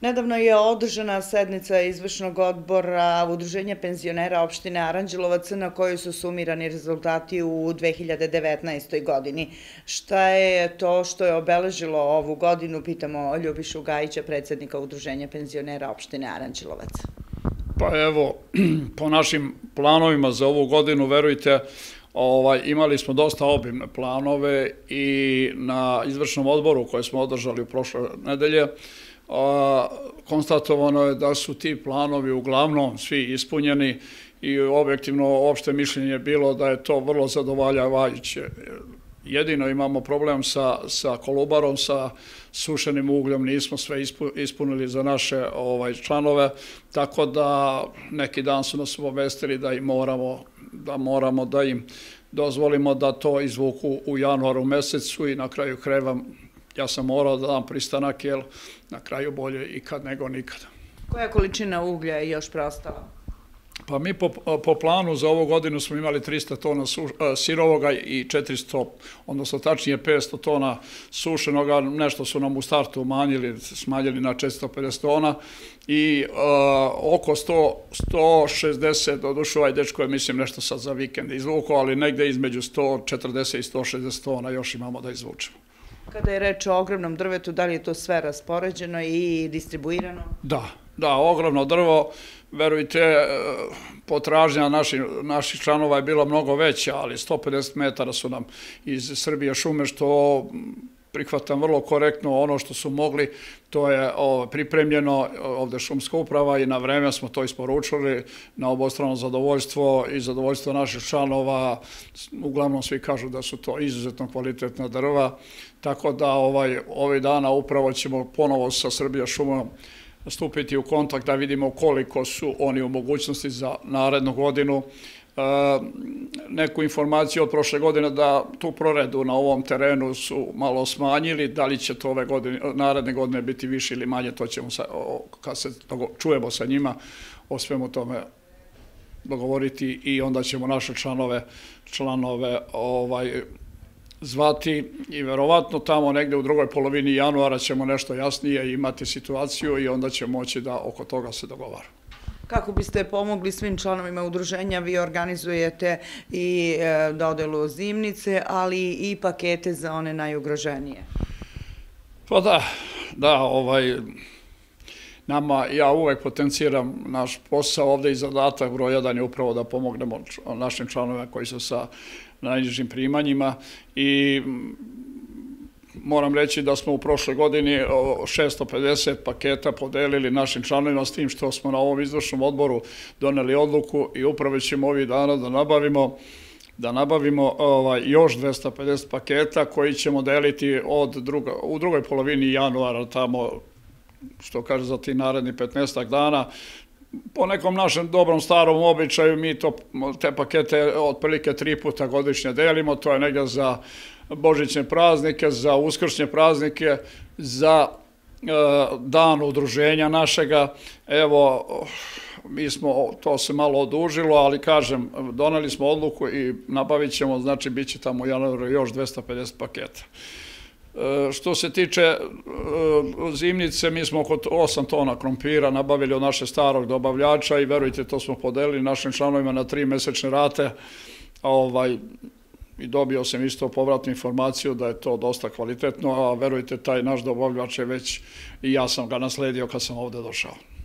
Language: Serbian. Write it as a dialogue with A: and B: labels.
A: Nedavno je održana sednica izvršnog odbora Udruženja penzionera opštine Aranđelovac na kojoj su sumirani rezultati u 2019. godini. Šta je to što je obeležilo ovu godinu, pitamo Ljubišu Gajića, predsednika Udruženja penzionera opštine Aranđelovac.
B: Pa evo, po našim planovima za ovu godinu, verujte, Ovaj, imali smo dosta obimne planove i na izvršnom odboru koje smo održali u prošle nedelje a konstatovano je da su ti planovi uglavnom svi ispunjeni i objektivno opšte mišljenje je bilo da je to vrlo zadovoljavajuće. Jedino imamo problem sa, sa kolubarom, sa sušenim ugljom, nismo sve ispunili za naše ovaj članove, tako da neki dan su nas obavestili da i moramo da moramo da im dozvolimo da to izvuku u januaru mesecu i na kraju kreva ja sam morao da dam pristanak, jer na kraju bolje ikad nego nikada.
A: Koja količina uglja je još preostala?
B: Pa mi po, po planu za ovu godinu smo imali 300 tona suš, e, sirovoga i 400, odnosno tačnije 500 tona sušenoga, nešto su nam u startu umanjili, smanjili na 450 tona i e, oko 100, 160, dodušu ovaj dečko je mislim nešto sad za vikend izvuko, ali negde između 140 i 160 tona još imamo da izvučemo.
A: Kada je reč o ogromnom drvetu, da li je to sve raspoređeno i distribuirano?
B: Da, da, ogromno drvo, verujte, e, potražnja naših, naših članova je bila mnogo veća, ali 150 metara su nam iz Srbije šume, što prihvatam vrlo korektno ono što su mogli, to je o, pripremljeno ovde šumska uprava i na vreme smo to isporučili na obostrano zadovoljstvo i zadovoljstvo naših članova. Uglavnom svi kažu da su to izuzetno kvalitetna drva, tako da ovaj, ove dana upravo ćemo ponovo sa Srbija šumom stupiti u kontakt da vidimo koliko su oni u mogućnosti za narednu godinu E, neku informaciju od prošle godine da tu proredu na ovom terenu su malo smanjili, da li će to ove godine, naredne godine biti više ili manje, to ćemo sa, kad se čujemo sa njima o svemu tome dogovoriti i onda ćemo naše članove članove ovaj zvati i verovatno tamo negde u drugoj polovini januara ćemo nešto jasnije imati situaciju i onda ćemo moći da oko toga se dogovaramo.
A: Kako biste pomogli svim članovima udruženja, vi organizujete i e, dodelu zimnice, ali i pakete za one najugroženije?
B: Pa da, da, ovaj, nama, ja uvek potenciram naš posao ovde i zadatak broj 1 je upravo da pomognemo našim članovima koji su sa najnižim primanjima i Moram reći da smo u prošloj godini 650 paketa podelili našim članovima s tim što smo na ovom izvršnom odboru doneli odluku i upravo ćemo ovih dana da nabavimo da nabavimo ovaj, još 250 paketa koji ćemo deliti od druga, u drugoj polovini januara tamo što kaže za ti naredni 15 dana, po nekom našem dobrom starom običaju mi to, te pakete otprilike tri puta godišnje delimo, to je negdje za božićne praznike, za uskršnje praznike, za e, dan udruženja našega. Evo, mi smo, to se malo odužilo, ali kažem, doneli smo odluku i nabavit ćemo, znači, bit će tamo u januaru još 250 paketa. E, što se tiče e, zimnice, mi smo oko 8 tona krompira nabavili od naše starog dobavljača i verujte, to smo podelili našim članovima na tri mesečne rate. Ovaj, i dobio sam isto povratnu informaciju da je to dosta kvalitetno, a verujte, taj naš dobavljač je već i ja sam ga nasledio kad sam ovde došao.